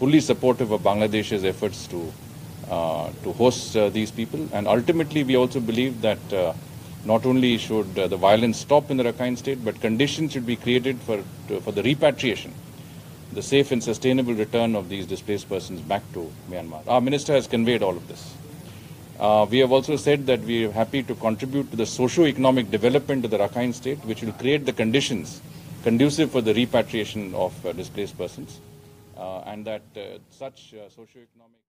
fully supportive of Bangladesh's efforts to uh, to host uh, these people. And ultimately, we also believe that uh, not only should uh, the violence stop in the Rakhine state, but conditions should be created for to, for the repatriation, the safe and sustainable return of these displaced persons back to Myanmar. Our minister has conveyed all of this. Uh, we have also said that we are happy to contribute to the socio-economic development of the Rakhine state, which will create the conditions conducive for the repatriation of uh, displaced persons. Uh, and that uh, such uh, socioeconomic